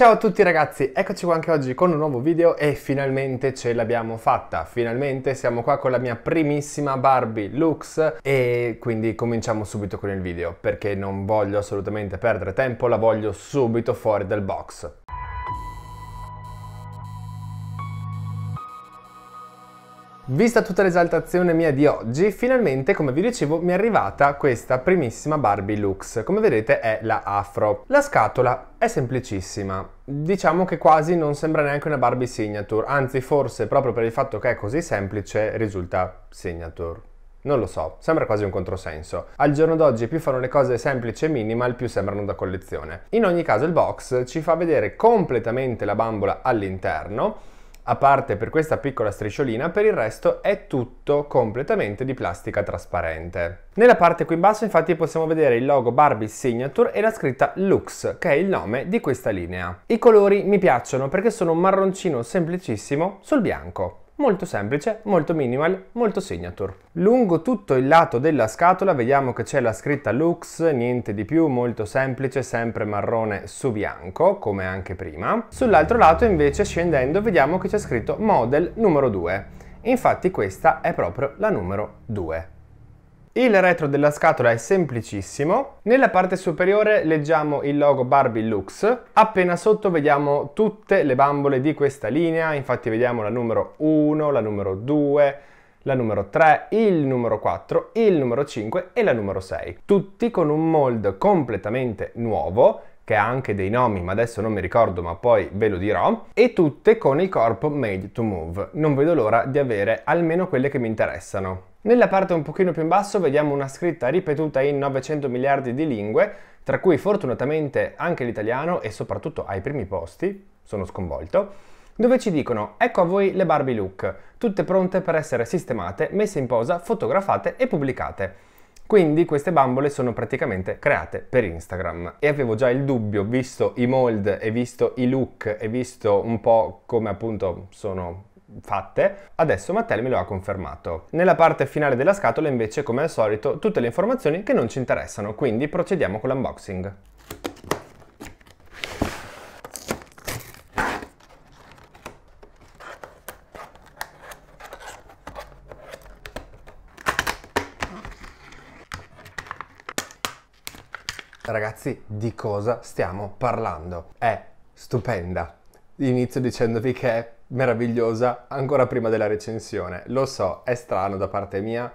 Ciao a tutti ragazzi, eccoci qua anche oggi con un nuovo video e finalmente ce l'abbiamo fatta, finalmente siamo qua con la mia primissima Barbie Lux e quindi cominciamo subito con il video perché non voglio assolutamente perdere tempo, la voglio subito fuori dal box. Vista tutta l'esaltazione mia di oggi, finalmente, come vi dicevo, mi è arrivata questa primissima Barbie Lux. Come vedete è la Afro. La scatola è semplicissima. Diciamo che quasi non sembra neanche una Barbie Signature, anzi forse proprio per il fatto che è così semplice risulta Signature. Non lo so, sembra quasi un controsenso. Al giorno d'oggi più fanno le cose semplici e minimal, più sembrano da collezione. In ogni caso il box ci fa vedere completamente la bambola all'interno, a parte per questa piccola strisciolina, per il resto è tutto completamente di plastica trasparente. Nella parte qui in basso infatti possiamo vedere il logo Barbie Signature e la scritta Lux, che è il nome di questa linea. I colori mi piacciono perché sono un marroncino semplicissimo sul bianco molto semplice, molto minimal, molto signature. Lungo tutto il lato della scatola vediamo che c'è la scritta Lux, niente di più, molto semplice, sempre marrone su bianco, come anche prima. Sull'altro lato invece scendendo vediamo che c'è scritto Model numero 2. Infatti questa è proprio la numero 2. Il retro della scatola è semplicissimo. Nella parte superiore leggiamo il logo Barbie Lux. Appena sotto vediamo tutte le bambole di questa linea, infatti vediamo la numero 1, la numero 2, la numero 3, il numero 4, il numero 5 e la numero 6. Tutti con un mold completamente nuovo che ha anche dei nomi, ma adesso non mi ricordo, ma poi ve lo dirò, e tutte con il corpo made to move. Non vedo l'ora di avere almeno quelle che mi interessano. Nella parte un pochino più in basso vediamo una scritta ripetuta in 900 miliardi di lingue, tra cui fortunatamente anche l'italiano e soprattutto ai primi posti, sono sconvolto, dove ci dicono ecco a voi le Barbie Look, tutte pronte per essere sistemate, messe in posa, fotografate e pubblicate. Quindi queste bambole sono praticamente create per Instagram e avevo già il dubbio, visto i mold e visto i look e visto un po' come appunto sono fatte, adesso Mattel me lo ha confermato. Nella parte finale della scatola invece, come al solito, tutte le informazioni che non ci interessano, quindi procediamo con l'unboxing. Ragazzi, di cosa stiamo parlando? È stupenda. Inizio dicendovi che è meravigliosa ancora prima della recensione. Lo so, è strano da parte mia,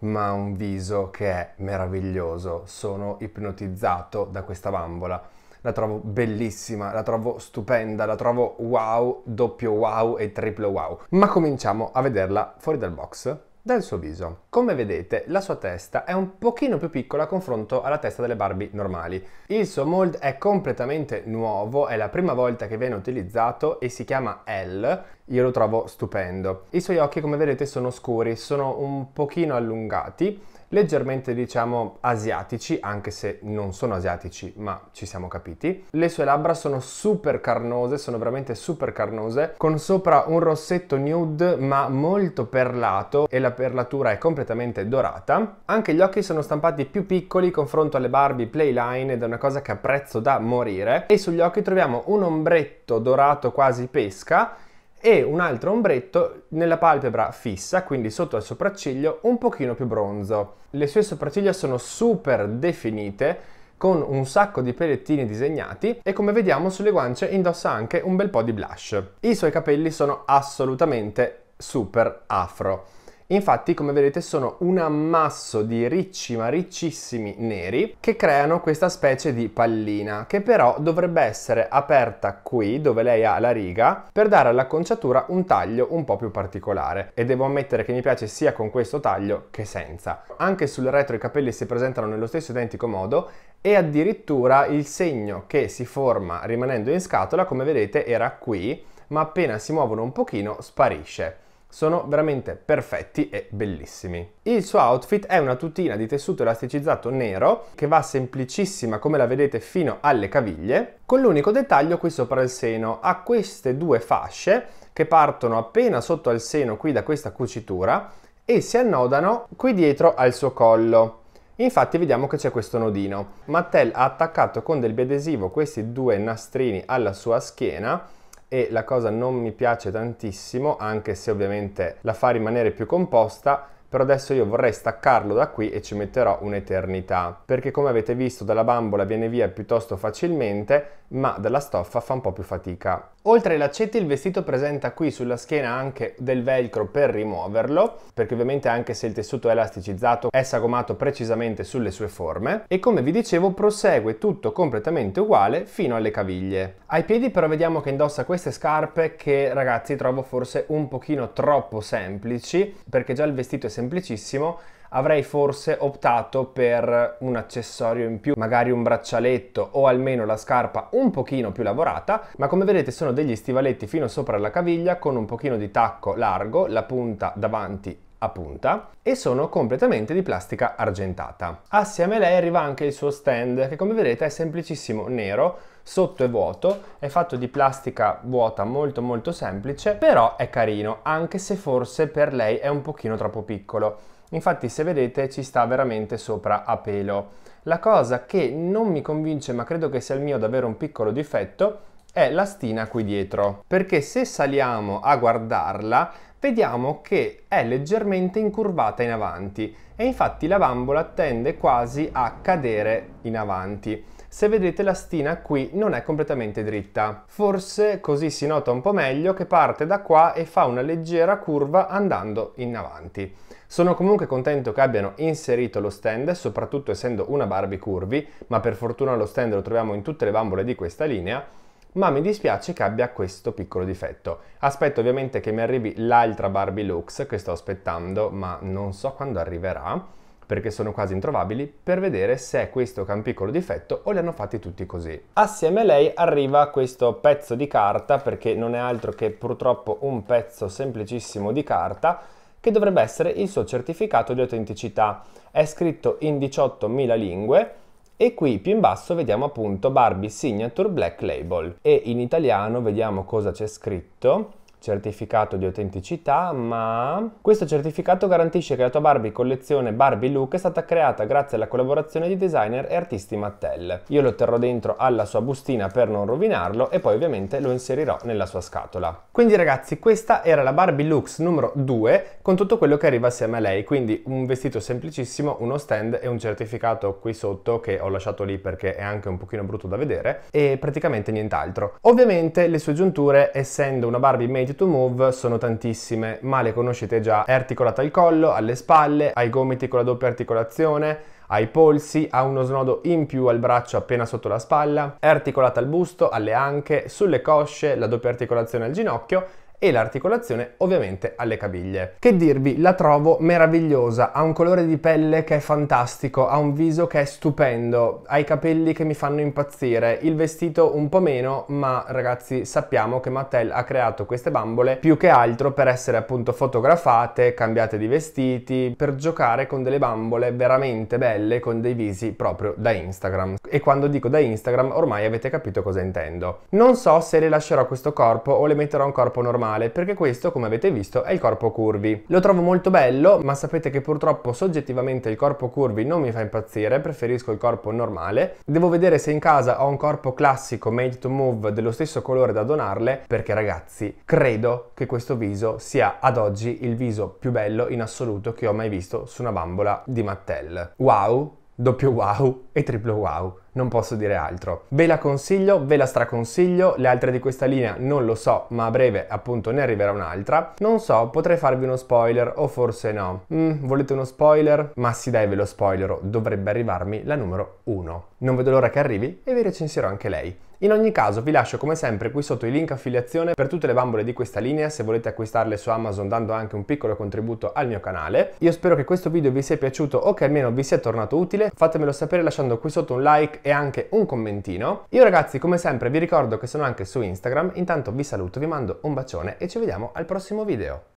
ma ha un viso che è meraviglioso. Sono ipnotizzato da questa bambola. La trovo bellissima, la trovo stupenda, la trovo wow, doppio wow e triplo wow. Ma cominciamo a vederla fuori dal box del suo viso. Come vedete la sua testa è un pochino più piccola a confronto alla testa delle Barbie normali. Il suo mold è completamente nuovo, è la prima volta che viene utilizzato e si chiama L. Io lo trovo stupendo. I suoi occhi come vedete sono scuri, sono un pochino allungati leggermente diciamo asiatici, anche se non sono asiatici, ma ci siamo capiti. Le sue labbra sono super carnose, sono veramente super carnose, con sopra un rossetto nude ma molto perlato e la perlatura è completamente dorata. Anche gli occhi sono stampati più piccoli confronto alle Barbie Playline ed è una cosa che apprezzo da morire. E sugli occhi troviamo un ombretto dorato quasi pesca e un altro ombretto nella palpebra fissa, quindi sotto al sopracciglio, un pochino più bronzo. Le sue sopracciglia sono super definite, con un sacco di pelettini disegnati e come vediamo sulle guance indossa anche un bel po' di blush. I suoi capelli sono assolutamente super afro. Infatti, come vedete, sono un ammasso di ricci ma riccissimi neri che creano questa specie di pallina che però dovrebbe essere aperta qui dove lei ha la riga per dare all'acconciatura un taglio un po' più particolare e devo ammettere che mi piace sia con questo taglio che senza. Anche sul retro i capelli si presentano nello stesso identico modo e addirittura il segno che si forma rimanendo in scatola come vedete era qui ma appena si muovono un pochino sparisce sono veramente perfetti e bellissimi. Il suo outfit è una tutina di tessuto elasticizzato nero che va semplicissima come la vedete fino alle caviglie, con l'unico dettaglio qui sopra il seno, ha queste due fasce che partono appena sotto al seno qui da questa cucitura e si annodano qui dietro al suo collo. Infatti vediamo che c'è questo nodino. Mattel ha attaccato con del biadesivo questi due nastrini alla sua schiena e la cosa non mi piace tantissimo anche se ovviamente la fa rimanere più composta però adesso io vorrei staccarlo da qui e ci metterò un'eternità, perché come avete visto dalla bambola viene via piuttosto facilmente, ma dalla stoffa fa un po' più fatica. Oltre ai lacetti il vestito presenta qui sulla schiena anche del velcro per rimuoverlo, perché ovviamente anche se il tessuto è elasticizzato è sagomato precisamente sulle sue forme, e come vi dicevo prosegue tutto completamente uguale fino alle caviglie. Ai piedi però vediamo che indossa queste scarpe che ragazzi trovo forse un pochino troppo semplici, perché già il vestito è semplicissimo, avrei forse optato per un accessorio in più, magari un braccialetto o almeno la scarpa un pochino più lavorata, ma come vedete sono degli stivaletti fino sopra la caviglia con un pochino di tacco largo, la punta davanti a punta e sono completamente di plastica argentata. Assieme a lei arriva anche il suo stand che come vedete è semplicissimo nero sotto è vuoto, è fatto di plastica vuota molto molto semplice, però è carino, anche se forse per lei è un pochino troppo piccolo. Infatti se vedete ci sta veramente sopra a pelo. La cosa che non mi convince, ma credo che sia il mio davvero un piccolo difetto, è la stina qui dietro. Perché se saliamo a guardarla, vediamo che è leggermente incurvata in avanti e infatti la bambola tende quasi a cadere in avanti se vedete la stina qui non è completamente dritta. Forse così si nota un po' meglio che parte da qua e fa una leggera curva andando in avanti. Sono comunque contento che abbiano inserito lo stand, soprattutto essendo una Barbie curvi, ma per fortuna lo stand lo troviamo in tutte le bambole di questa linea, ma mi dispiace che abbia questo piccolo difetto. Aspetto ovviamente che mi arrivi l'altra Barbie Lux che sto aspettando, ma non so quando arriverà perché sono quasi introvabili, per vedere se è questo che ha un piccolo difetto o li hanno fatti tutti così. Assieme a lei arriva questo pezzo di carta, perché non è altro che purtroppo un pezzo semplicissimo di carta, che dovrebbe essere il suo certificato di autenticità. È scritto in 18.000 lingue, e qui più in basso vediamo appunto Barbie Signature Black Label e in italiano vediamo cosa c'è scritto certificato di autenticità, ma questo certificato garantisce che la tua Barbie collezione Barbie Look è stata creata grazie alla collaborazione di designer e artisti Mattel. Io lo terrò dentro alla sua bustina per non rovinarlo e poi ovviamente lo inserirò nella sua scatola. Quindi ragazzi, questa era la Barbie Lux numero 2 con tutto quello che arriva assieme a lei, quindi un vestito semplicissimo, uno stand e un certificato qui sotto che ho lasciato lì perché è anche un pochino brutto da vedere e praticamente nient'altro. Ovviamente le sue giunture, essendo una Barbie made Ready to Move sono tantissime, ma le conoscete già. È articolata al collo, alle spalle, ai gomiti con la doppia articolazione, ai polsi, ha uno snodo in più al braccio appena sotto la spalla, è articolata al busto, alle anche, sulle cosce, la doppia articolazione al ginocchio, e l'articolazione ovviamente alle caviglie. Che dirvi, la trovo meravigliosa, ha un colore di pelle che è fantastico, ha un viso che è stupendo, ha i capelli che mi fanno impazzire, il vestito un po' meno, ma ragazzi sappiamo che Mattel ha creato queste bambole più che altro per essere appunto fotografate, cambiate di vestiti, per giocare con delle bambole veramente belle con dei visi proprio da Instagram. E quando dico da Instagram ormai avete capito cosa intendo. Non so se le lascerò questo corpo o le metterò un corpo normale male, perché questo, come avete visto, è il corpo curvi. Lo trovo molto bello, ma sapete che purtroppo soggettivamente il corpo curvi non mi fa impazzire, preferisco il corpo normale. Devo vedere se in casa ho un corpo classico made to move dello stesso colore da donarle, perché ragazzi, credo che questo viso sia ad oggi il viso più bello in assoluto che ho mai visto su una bambola di Mattel. Wow, doppio wow e triplo wow, non posso dire altro. Ve la consiglio, ve la straconsiglio, le altre di questa linea non lo so, ma a breve appunto ne arriverà un'altra. Non so, potrei farvi uno spoiler o forse no. Mm, volete uno spoiler? Ma sì dai ve lo spoilero, dovrebbe arrivarmi la numero 1. Non vedo l'ora che arrivi e vi recensirò anche lei. In ogni caso vi lascio come sempre qui sotto i link affiliazione per tutte le bambole di questa linea se volete acquistarle su Amazon dando anche un piccolo contributo al mio canale. Io spero che questo video vi sia piaciuto o che almeno vi sia tornato utile, fatemelo sapere lasciando qui sotto un like e anche un commentino. Io ragazzi come sempre vi ricordo che sono anche su Instagram, intanto vi saluto, vi mando un bacione e ci vediamo al prossimo video.